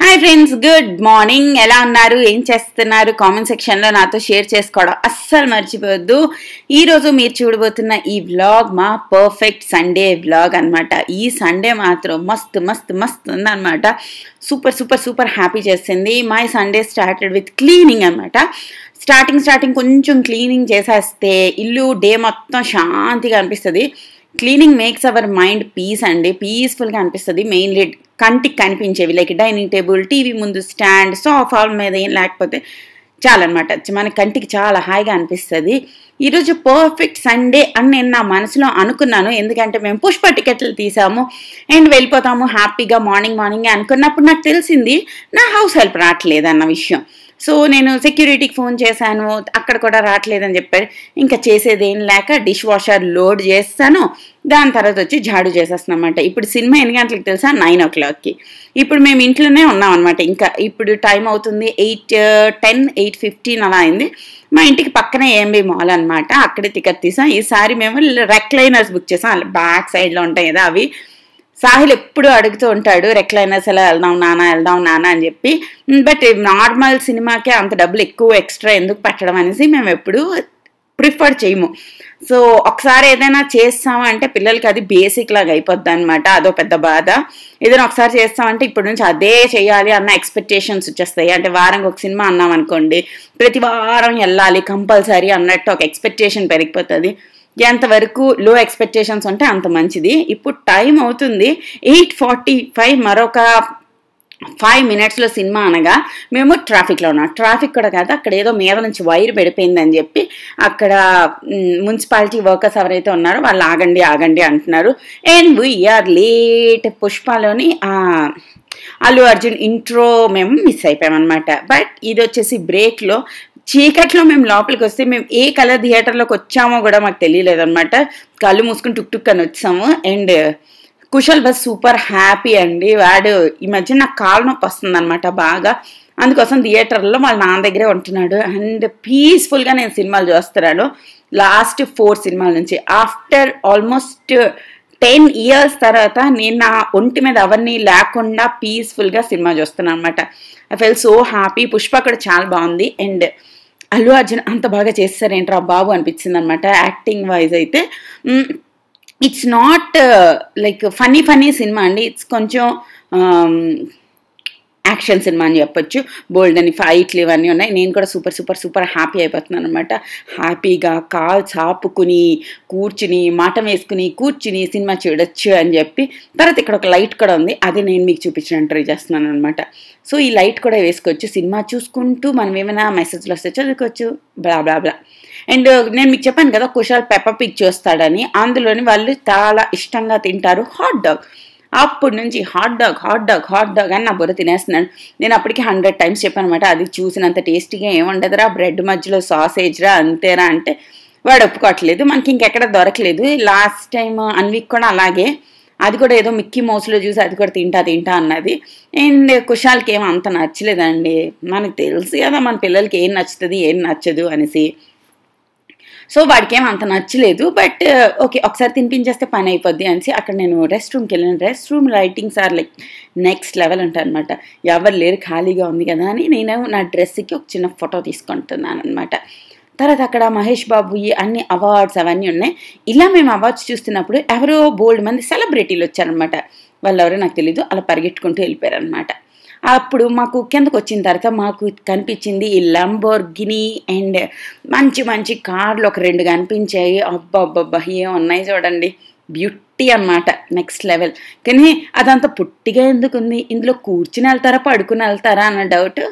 hi friends good morning ఎలా ఉన్నారు ఏం చేస్తున్నారు కామెంట్ సెక్షన్లో నాతో షేర్ చేసుకోవడం అస్సలు మర్చిపోవద్దు ఈరోజు మీరు చూడబోతున్న ఈ వ్లాగ్ మా పర్ఫెక్ట్ సండే వ్లాగ్ అనమాట ఈ సండే మాత్రం మస్తు మస్తు మస్తు ఉందనమాట సూపర్ సూపర్ సూపర్ హ్యాపీ చేసింది my Sunday started with cleaning అనమాట స్టార్టింగ్ స్టార్టింగ్ కొంచెం క్లీనింగ్ చేసేస్తే ఇల్లు డే మొత్తం శాంతిగా అనిపిస్తుంది cleaning makes our mind peace అండి పీస్ఫుల్గా అనిపిస్తుంది మెయిన్లీ కంటికి కనిపించేవి లైక్ డైనింగ్ టేబుల్ టీవీ ముందు స్టాండ్ సోఫాల మీద ఏం లేకపోతే చాలన్నమాట మన కంటికి చాలా హాయిగా అనిపిస్తుంది ఈరోజు పర్ఫెక్ట్ సండే అని నేను నా మనసులో అనుకున్నాను ఎందుకంటే మేము పుష్ప టికెట్లు తీసాము అండ్ వెళ్ళిపోతాము హ్యాపీగా మార్నింగ్ మార్నింగ్ అనుకున్నప్పుడు నాకు తెలిసింది నా హౌస్ హెల్ప్ రావట్లేదు అన్న విషయం సో నేను సెక్యూరిటీకి ఫోన్ చేశాను అక్కడ కూడా రావట్లేదని చెప్పారు ఇంకా చేసేది ఏం లేక డిష్ వాషర్ లోడ్ చేస్తాను దాని తర్వాత వచ్చి జాడు చేసేస్తామన్నమాట ఇప్పుడు సినిమా ఎన్ని గంటలకు తెలుసా నైన్ ఓ క్లాక్కి ఇప్పుడు మేము ఇంట్లోనే ఉన్నాం అనమాట ఇంకా ఇప్పుడు టైం అవుతుంది ఎయిట్ టెన్ ఎయిట్ ఫిఫ్టీన్ అలా అయింది మా ఇంటికి పక్కనే ఏంబి మాల్ అనమాట అక్కడే టికెట్ తీసాం ఈసారి మేము రెక్లైనర్స్ బుక్ చేసాం బ్యాక్ సైడ్లో ఉంటాయి కదా అవి సాహిల్ ఎప్పుడు అడుగుతూ ఉంటాడు రెక్లైనర్స్ ఎలా వెళ్దాం నానా వెళ్దాం నానా అని చెప్పి బట్ నార్మల్ సినిమాకే అంత డబ్బులు ఎక్కువ ఎక్స్ట్రా ఎందుకు పెట్టడం అనేసి మేము ఎప్పుడు ప్రిఫర్ చేయము సో ఒకసారి ఏదైనా చేస్తామా అంటే పిల్లలకి అది బేసిక్ లాగా అయిపోద్ది అనమాట అదో పెద్ద బాధ ఏదైనా ఒకసారి చేస్తామంటే ఇప్పటి నుంచి అదే చేయాలి అన్న ఎక్స్పెక్టేషన్స్ వచ్చేస్తాయి అంటే వారం ఒక సినిమా అన్నాం అనుకోండి ప్రతి వారం వెళ్ళాలి కంపల్సరీ అన్నట్టు ఒక ఎక్స్పెక్టేషన్ పెరిగిపోతుంది ఎంతవరకు లో ఎక్స్పెక్టేషన్స్ ఉంటే అంత మంచిది ఇప్పుడు టైం అవుతుంది ఎయిట్ ఫార్టీ ఫైవ్ మరొక ఫైవ్ మినిట్స్లో సినిమా అనగా మేము ట్రాఫిక్లో ఉన్నాం ట్రాఫిక్ కూడా కాదు అక్కడ ఏదో మీద నుంచి వైర్ పెడిపోయిందని చెప్పి అక్కడ మున్సిపాలిటీ వర్కర్స్ ఎవరైతే ఉన్నారో వాళ్ళు ఆగండి ఆగండి అంటున్నారు అండ్ వీఆర్ లేట్ పుష్పలోని అల్లు అర్జున్ ఇంట్రో మేము మిస్ అయిపోయామన్నమాట బట్ ఇది వచ్చేసి బ్రేక్లో చీకట్లో మేము లోపలికి వస్తే మేము ఏ కలర్ థియేటర్లోకి వచ్చామో కూడా మాకు అనమాట కళ్ళు మూసుకుని టుక్ టుక్ అని వచ్చాము అండ్ కుశల్ బస్ సూపర్ హ్యాపీ అండి వాడు ఈ మధ్య నాకు కాలు నొప్పి వస్తుంది అనమాట బాగా అందుకోసం థియేటర్లో వాళ్ళ నాన్న దగ్గరే ఉంటున్నాడు అండ్ పీస్ఫుల్గా నేను సినిమాలు చూస్తున్నాను లాస్ట్ ఫోర్ సినిమాల నుంచి ఆఫ్టర్ ఆల్మోస్ట్ టెన్ ఇయర్స్ తర్వాత నేను నా ఒంటి మీద అవన్నీ లేకుండా పీస్ఫుల్గా సినిమా చూస్తున్నాను అనమాట I felt so happy Pushpa అక్కడ చాలా బాగుంది అండ్ అల్లు అర్జున్ అంత బాగా చేస్తారేంట్రా బాబు అనిపించింది అనమాట యాక్టింగ్ వైజ్ అయితే it's not like funny funny cinema అండి ఇట్స్ కొంచెం యాక్షన్ సినిమా అని చెప్పొచ్చు బోల్డ్ అని ఫైట్లు ఇవన్నీ ఉన్నాయి నేను కూడా సూపర్ సూపర్ సూపర్ హ్యాపీ అయిపోతున్నాను అనమాట హ్యాపీగా కాల్ చాపుకుని కూర్చుని మాటం వేసుకుని కూర్చుని సినిమా చూడొచ్చు అని చెప్పి తర్వాత ఇక్కడ ఒక లైట్ కూడా ఉంది అదే నేను మీకు చూపించిన ట్రై చేస్తున్నాను అనమాట సో ఈ లైట్ కూడా వేసుకోవచ్చు సినిమా చూసుకుంటూ మనం ఏమైనా మెసేజ్లు వస్తే చదువుకోవచ్చు బ్లా బ్లా బ్లా అండ్ నేను మీకు చెప్పాను కదా కుషాల్ పెప్ప పిక్ చూస్తాడని అందులోని వాళ్ళు చాలా ఇష్టంగా తింటారు హాట్ డాగ్ అప్పటి నుంచి hot dog hot dog hot dog అని నా బుర్ర తినేస్తున్నాడు నేను అప్పటికి హండ్రెడ్ టైమ్స్ చెప్పాను అనమాట అది చూసినంత టేస్టీగా ఏముండదురా బ్రెడ్ మధ్యలో సాసేజ్రా అంతేరా అంటే వాడు ఒప్పుకోవట్లేదు మనకి ఇంకెక్కడ దొరకలేదు లాస్ట్ టైం అన్విక్ కూడా అలాగే అది కూడా ఏదో మిక్కీ మోసులో చూసి అది కూడా తింటా తింటా అన్నది అండ్ కుషాల్కి ఏం అంత నచ్చలేదండి మనకు తెలుసు కదా మన పిల్లలకి ఏం నచ్చుతుంది ఏం నచ్చదు అనేసి సో వాడికి ఏం అంత నచ్చలేదు బట్ uh, ఓకే ఒకసారి తినిపించేస్తే పని అయిపోద్ది అనేసి అక్కడ నేను రెస్ట్ రూమ్కి వెళ్ళాను rest room writings are like next level అనమాట ఎవరు లేరు ఖాళీగా ఉంది కదా అని నేను నా డ్రెస్కి ఒక చిన్న ఫోటో తీసుకుంటున్నాను అనమాట తర్వాత అక్కడ మహేష్ బాబు అన్ని అవార్డ్స్ అవన్నీ ఉన్నాయి ఇలా మేము అవార్డ్స్ చూస్తున్నప్పుడు ఎవరో బోల్డ్ మంది సెలబ్రిటీలు వచ్చారనమాట వాళ్ళు ఎవరో నాకు తెలీదు అలా పరిగెట్టుకుంటూ వెళ్ళిపోయారనమాట అప్పుడు మాకు కిందకు వచ్చిన తర్వాత మాకు కనిపించింది ఈ లంబోర్గిని అండ్ మంచి మంచి కార్లు ఒక రెండు కనిపించాయి అబ్బాబ్బాబ్బా ఏం ఉన్నాయి చూడండి బ్యూటీ అనమాట నెక్స్ట్ లెవెల్ కానీ అదంతా పుట్టిగా ఎందుకు ఉంది ఇందులో కూర్చుని వెళ్తారా పడుకుని వెళ్తారా అన్న డౌట్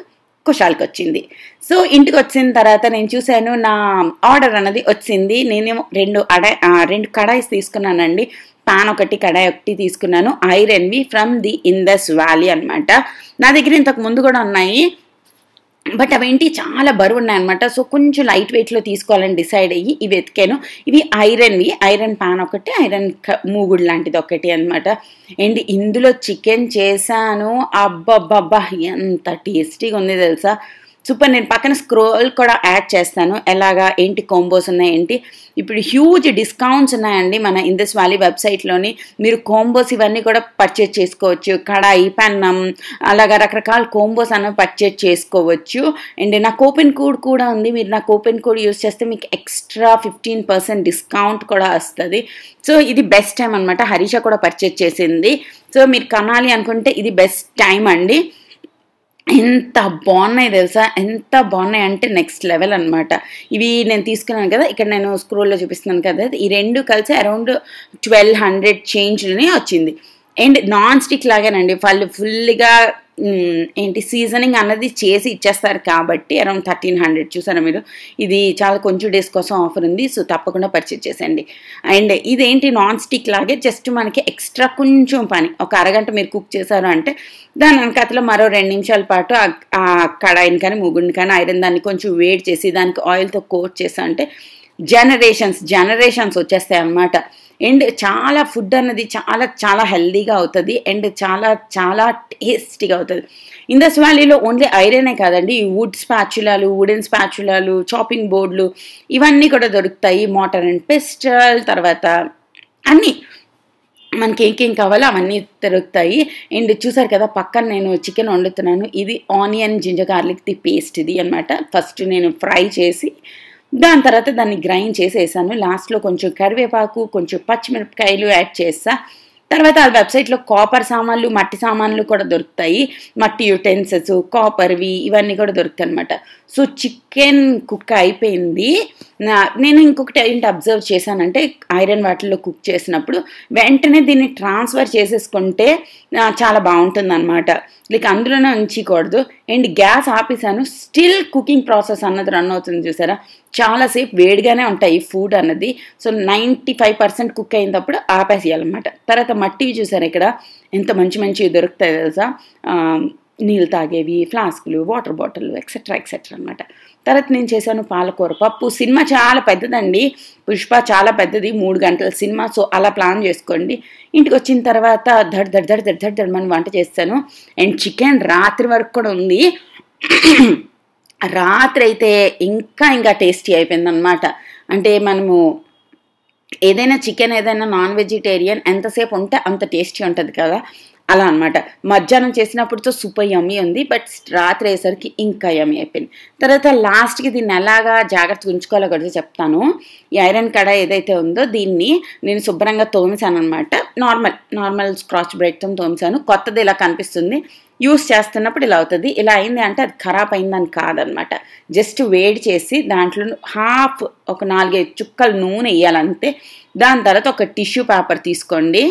కుషాల్కి వచ్చింది సో ఇంటికి వచ్చిన తర్వాత నేను చూశాను నా ఆర్డర్ అన్నది వచ్చింది నేనేమో రెండు అడ రెండు కడాయిస్ తీసుకున్నానండి పాన్ ఒకటి కడాయి ఒకటి తీసుకున్నాను ఐరన్వి ఫ్రమ్ ది ఇందస్ వ్యాలీ అనమాట నా దగ్గర ఇంతకు ముందు కూడా ఉన్నాయి బట్ అవేంటి చాలా బరువు ఉన్నాయన్నమాట సో కొంచెం లైట్ వెయిట్లో తీసుకోవాలని డిసైడ్ అయ్యి ఇవి ఎతికాను ఇవి ఐరన్వి ఐరన్ పాన్ ఒకటి ఐరన్ మూగుడు లాంటిది ఒకటి అనమాట అండ్ ఇందులో చికెన్ చేశాను అబ్బబ్బబ్బా ఎంత టేస్టీగా ఉంది తెలుసా సూపర్ నేను పక్కన స్క్రోల్ కూడా యాడ్ చేస్తాను ఎలాగా ఏంటి కోంబోస్ ఉన్నాయి ఏంటి ఇప్పుడు హ్యూజ్ డిస్కౌంట్స్ ఉన్నాయండి మన ఇందస్ వ్యాలీ వెబ్సైట్లోని మీరు కోంబోస్ ఇవన్నీ కూడా పర్చేజ్ చేసుకోవచ్చు కడాయి పెన్నం అలాగా రకరకాల కోంబోస్ అన్న పర్చేజ్ చేసుకోవచ్చు అండ్ నా కూపెన్ కోడ్ కూడా ఉంది మీరు నా కూపెన్ కోడ్ యూస్ చేస్తే మీకు ఎక్స్ట్రా ఫిఫ్టీన్ పర్సెంట్ డిస్కౌంట్ కూడా వస్తుంది సో ఇది బెస్ట్ టైం అనమాట హరీష కూడా పర్చేజ్ చేసింది సో మీరు కనాలి అనుకుంటే ఇది బెస్ట్ టైం అండి ఎంత బాగున్నాయి తెలుసా ఎంత బాగున్నాయి అంటే నెక్స్ట్ లెవెల్ అనమాట ఇవి నేను తీసుకున్నాను కదా ఇక్కడ నేను స్క్రోల్లో చూపిస్తున్నాను కదా ఈ రెండు కలిసి అరౌండ్ ట్వెల్వ్ హండ్రెడ్ చేంజ్లోనే వచ్చింది అండ్ నాన్ స్టిక్ లాగానండి వాళ్ళు ఫుల్గా ఏంటి సీజనింగ్ అన్నది చేసి ఇచ్చేస్తారు కాబట్టి అరౌండ్ థర్టీన్ హండ్రెడ్ చూసారా మీరు ఇది చాలా కొంచెం డేస్ కోసం ఆఫర్ ఉంది సో తప్పకుండా పర్చేజ్ చేసేయండి అండ్ ఇదేంటి నాన్ స్టిక్ లాగే జస్ట్ మనకి ఎక్స్ట్రా కొంచెం పని ఒక అరగంట మీరు కుక్ చేశారు అంటే దాని వెనకాతలో మరో రెండు నిమిషాల పాటు ఆ కడాయిని కానీ ముగ్గుని కానీ ఐరన్ దాన్ని కొంచెం వేడి చేసి దానికి ఆయిల్తో కోట్ చేసా అంటే జనరేషన్స్ జనరేషన్స్ వచ్చేస్తాయి అన్నమాట అండ్ చాలా ఫుడ్ అన్నది చాలా చాలా హెల్దీగా అవుతుంది అండ్ చాలా చాలా టేస్టీగా అవుతుంది ఇందస్ వ్యాలీలో ఓన్లీ ఐరనే కాదండి వుడ్ స్పాచులాలు వుడెన్ స్పాచులాలు చాపింగ్ బోర్డులు ఇవన్నీ కూడా దొరుకుతాయి మోటార్ అండ్ పిస్టల్ తర్వాత అన్నీ మనకి ఇంకేం కావాలో అవన్నీ దొరుకుతాయి అండ్ చూసారు కదా పక్కన నేను చికెన్ వండుతున్నాను ఇది ఆనియన్ జింజర్ గార్లిక్ది పేస్ట్ ఇది అనమాట ఫస్ట్ నేను ఫ్రై చేసి దాని తర్వాత దాన్ని గ్రైండ్ చేసేసాను లాస్ట్లో కొంచెం కరివేపాకు కొంచెం పచ్చిమిరపకాయలు యాడ్ చేస్తా తర్వాత ఆ వెబ్సైట్లో కాపర్ సామాన్లు మట్టి సామాన్లు కూడా దొరుకుతాయి మట్టి యుటెన్సిల్స్ కాపర్వి ఇవన్నీ కూడా దొరుకుతాయి అనమాట సో చికెన్ కుక్ అయిపోయింది నేను ఇంకొకటి ఏంటి అబ్జర్వ్ చేశానంటే ఐరన్ వాటర్లో కుక్ చేసినప్పుడు వెంటనే దీన్ని ట్రాన్స్ఫర్ చేసేసుకుంటే చాలా బాగుంటుంది అనమాట లైక్ అందులోనే ఉంచకూడదు అండ్ గ్యాస్ ఆపేసాను స్టిల్ కుకింగ్ ప్రాసెస్ అన్నది రన్ అవుతుంది చూసారా చాలాసేపు వేడిగానే ఉంటాయి ఫుడ్ అన్నది so ninety five percent cook అయినప్పుడు ఆపేసేయాలన్నమాట తర్వాత మట్టివి చూసారు ఇక్కడ ఎంత మంచి మంచివి దొరుకుతాయి తెలుసా నీళ్ళు తాగేవి ఫ్లాస్కులు వాటర్ బాటిల్ ఎక్సెట్రా ఎక్సెట్రా అనమాట తర్వాత నేను చేశాను పాలకూర పప్పు సినిమా చాలా పెద్దదండి పుష్ప చాలా పెద్దది మూడు గంటల సినిమా సో అలా ప్లాన్ చేసుకోండి ఇంటికి వచ్చిన తర్వాత దడ్ దడ్ దడ్ దడ్ దడ్ దడ్ మనం వంట చేస్తాను అండ్ చికెన్ రాత్రి వరకు కూడా ఉంది రాత్రి అయితే ఇంకా ఇంకా టేస్టీ అయిపోయిందనమాట అంటే మనము ఏదైనా చికెన్ ఏదైనా నాన్ వెజిటేరియన్ ఎంతసేపు ఉంటే అంత టేస్టీ ఉంటుంది కదా అలా అనమాట మధ్యాహ్నం చేసినప్పుడుతో సూపర్ యమ్మీ ఉంది బట్ రాత్రి అయ్యేసరికి ఇంకా యమ్మీ అయిపోయింది తర్వాత లాస్ట్కి దీన్ని ఎలాగా జాగ్రత్తగా ఉంచుకోవాలో కూడా చెప్తాను ఈ ఐరన్ కడ ఏదైతే ఉందో దీన్ని నేను శుభ్రంగా తోమిసాను అనమాట నార్మల్ నార్మల్ స్క్రాచ్ బ్రెడ్తో తోమిసాను కొత్తది ఇలా కనిపిస్తుంది యూస్ చేస్తున్నప్పుడు ఇలా అవుతుంది ఇలా అయింది అంటే అది ఖరాబ్ అయిందని కాదనమాట జస్ట్ వేడి చేసి దాంట్లో హాఫ్ ఒక నాలుగైదు చుక్కలు నూనె వేయాలంటే దాని తర్వాత ఒక టిష్యూ పేపర్ తీసుకోండి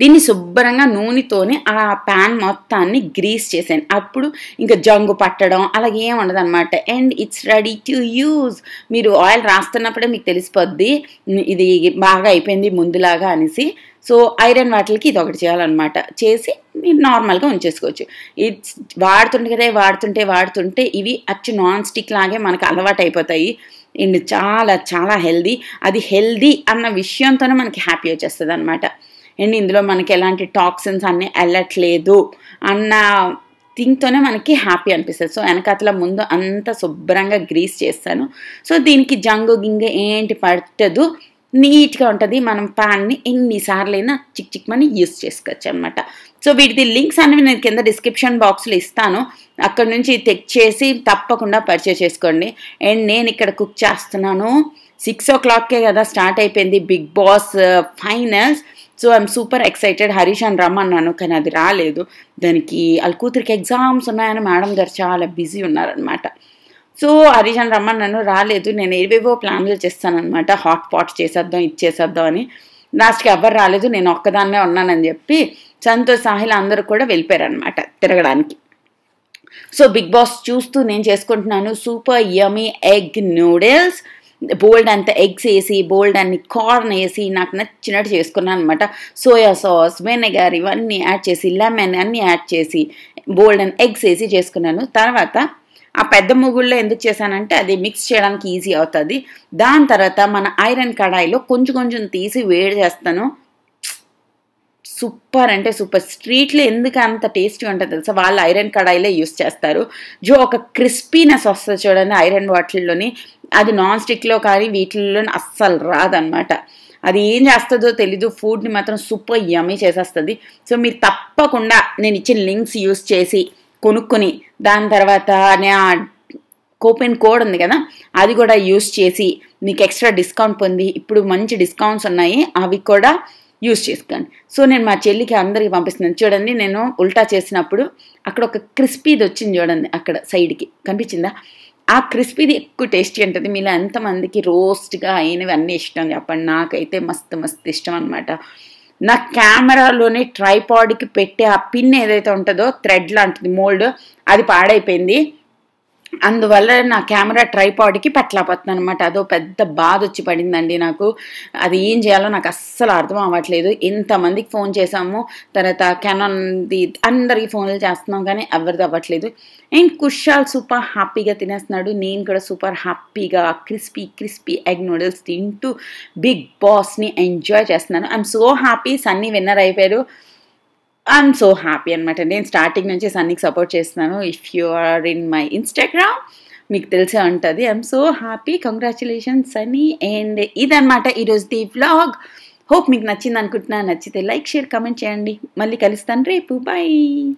దీన్ని శుభ్రంగా నూనెతోనే ఆ ప్యాన్ మొత్తాన్ని గ్రీస్ చేశాను అప్పుడు ఇంకా జంగు పట్టడం అలాగే ఏం ఉండదు అనమాట and it's ready to use మీరు ఆయిల్ రాస్తున్నప్పుడే మీకు తెలిసిపోద్ది ఇది బాగా అయిపోయింది ముందులాగా అనేసి సో ఐరన్ వాటికి ఇది ఒకటి చేయాలన్నమాట చేసి మీరు నార్మల్గా ఉంచేసుకోవచ్చు ఇట్స్ వాడుతుంటే కదా వాడుతుంటే వాడుతుంటే ఇవి అచ్చు నాన్ స్టిక్ లాగే మనకు అలవాటు అయిపోతాయి అండ్ చాలా చాలా హెల్దీ అది హెల్దీ అన్న విషయంతోనే మనకి హ్యాపీ వచ్చేస్తుంది అనమాట అండ్ ఇందులో మనకి ఎలాంటి టాక్సిన్స్ అన్నీ వెళ్ళట్లేదు అన్న థింగ్తోనే మనకి హ్యాపీ అనిపిస్తుంది సో వెనకాతల ముందు అంత శుభ్రంగా గ్రీస్ చేస్తాను సో దీనికి జంగు గింగ ఏంటి పట్టదు నీట్గా ఉంటుంది మనం ప్యాన్ని అయినా చిక్ చిక్ మనీ యూస్ చేసుకోవచ్చు అనమాట సో వీటిది లింక్స్ అనేవి నేను కింద డిస్క్రిప్షన్ బాక్స్లో ఇస్తాను అక్కడ నుంచి తెక్ చేసి తప్పకుండా పర్చేస్ చేసుకోండి అండ్ నేను ఇక్కడ కుక్ చేస్తున్నాను సిక్స్ ఓ క్లాక్కే కదా స్టార్ట్ అయిపోయింది Bigg Boss finals so I'm super excited Harish అని రమ్మన్నాను కానీ అది రాలేదు దానికి వాళ్ళ కూతురికి ఎగ్జామ్స్ ఉన్నాయని మేడం గారు చాలా బిజీ ఉన్నారనమాట సో హరీష్ అని రమ్మన్నాను రాలేదు నేను ఏవేవో ప్లాన్లు చేస్తానమాట హాట్ పాట్ చేసేద్దాం ఇచ్చేసేద్దాం అని లాస్ట్కి ఎవరు రాలేదు నేను ఒక్కదాన్నే ఉన్నానని చెప్పి సంతోష్ సాహిల్ అందరూ కూడా వెళ్ళిపోయారనమాట తిరగడానికి సో బిగ్ బాస్ చూస్తూ నేను చేసుకుంటున్నాను సూపర్ యమీ ఎగ్ నూడిల్స్ బోల్డ్ అంత ఎగ్స్ వేసి బోల్డ్ అన్ని కార్న్ వేసి నాకు నచ్చినట్టు చేసుకున్నాను అనమాట సోయా సాస్ వెనిగర్ ఇవన్నీ యాడ్ చేసి లెమన్ అన్నీ యాడ్ చేసి బోల్డ్ అండ్ ఎగ్స్ వేసి చేసుకున్నాను తర్వాత ఆ పెద్ద మొగుళ్ళో ఎందుకు చేశానంటే అది మిక్స్ చేయడానికి ఈజీ అవుతుంది దాని తర్వాత మన ఐరన్ కడాయిలో కొంచెం కొంచెం తీసి వేడి చేస్తాను సూపర్ అంటే సూపర్ స్ట్రీట్లో ఎందుకు అంత టేస్టీ ఉంటుంది తెలుసా వాళ్ళు ఐరన్ కడాయిలే యూస్ చేస్తారు జో ఒక క్రిస్పీనెస్ వస్తుంది చూడండి ఐరన్ వాటిల్లోని అది నాన్ స్టిక్లో కానీ వీటిల్లో అస్సలు రాదనమాట అది ఏం చేస్తుందో తెలీదు ఫుడ్ని మాత్రం సూపర్ యమ్మీ చేసేస్తుంది సో మీరు తప్పకుండా నేను ఇచ్చిన లింక్స్ యూస్ చేసి కొనుక్కొని దాని తర్వాత కూపెన్ కోడ్ ఉంది కదా అది కూడా యూస్ చేసి మీకు ఎక్స్ట్రా డిస్కౌంట్ పొంది ఇప్పుడు మంచి డిస్కౌంట్స్ ఉన్నాయి అవి కూడా యూస్ చేసుకోండి సో నేను మా చెల్లికి అందరికి పంపిస్తున్నాను చూడండి నేను ఉల్టా చేసినప్పుడు అక్కడ ఒక క్రిస్పీది వచ్చింది చూడండి అక్కడ సైడ్కి కనిపించిందా ఆ క్రిస్పీది ఎక్కువ టేస్టీ ఉంటుంది మీలో ఎంతమందికి రోస్ట్గా అయినవి అన్నీ ఇష్టం చెప్పండి నాకైతే మస్తు మస్తు ఇష్టం అనమాట నా కెమెరాలోని ట్రైపాడ్కి పెట్టే ఆ పిన్ ఏదైతే ఉంటుందో థ్రెడ్ లాంటిది మోల్డ్ అది పాడైపోయింది అందువల్ల నా కెమెరా ట్రైపాడ్కి పెట్టలేకపోతున్నాను అనమాట అదో పెద్ద బాధ వచ్చి పడిందండి నాకు అది ఏం చేయాలో నాకు అస్సలు అర్థం అవ్వట్లేదు ఎంతమందికి ఫోన్ చేసాము తర్వాత కెనాన్ది అందరికీ ఫోన్లు చేస్తున్నాం కానీ ఎవరిది అవ్వట్లేదు అండ్ కుషాల్ సూపర్ హ్యాపీగా తినేస్తున్నాడు నేను కూడా సూపర్ హ్యాపీగా క్రిస్పీ క్రిస్పీ ఎగ్ నూడిల్స్ తింటూ బిగ్ బాస్ని ఎంజాయ్ చేస్తున్నాను I'm so happy Sunny winner అయిపోయారు ఐఎమ్ సో హ్యాపీ అనమాట నేను స్టార్టింగ్ నుంచి సన్నీకి సపోర్ట్ చేస్తున్నాను if you are in my Instagram మీకు తెలిసే ఉంటుంది I'm so happy congratulations Sunny and ఇదనమాట ఈరోజు ది వ్లాగ్ హోప్ మీకు నచ్చింది అనుకుంటున్నా నచ్చితే లైక్ షేర్ కమెంట్ చేయండి మళ్ళీ కలుస్తాను రేపు బాయ్